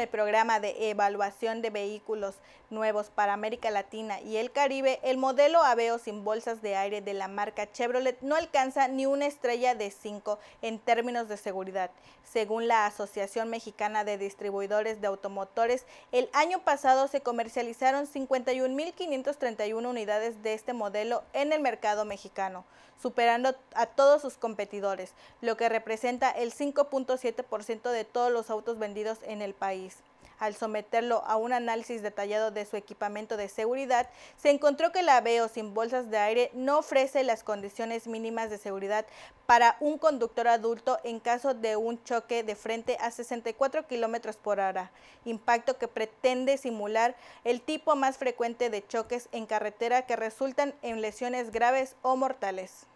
el programa de evaluación de vehículos nuevos para América Latina y el Caribe, el modelo Aveo sin bolsas de aire de la marca Chevrolet no alcanza ni una estrella de 5 en términos de seguridad. Según la Asociación Mexicana de Distribuidores de Automotores, el año pasado se comercializaron 51.531 unidades de este modelo en el mercado mexicano, superando a todos sus competidores, lo que representa el 5.7% de todos los autos vendidos en el país al someterlo a un análisis detallado de su equipamiento de seguridad, se encontró que la Aveo sin bolsas de aire no ofrece las condiciones mínimas de seguridad para un conductor adulto en caso de un choque de frente a 64 kilómetros por hora, impacto que pretende simular el tipo más frecuente de choques en carretera que resultan en lesiones graves o mortales.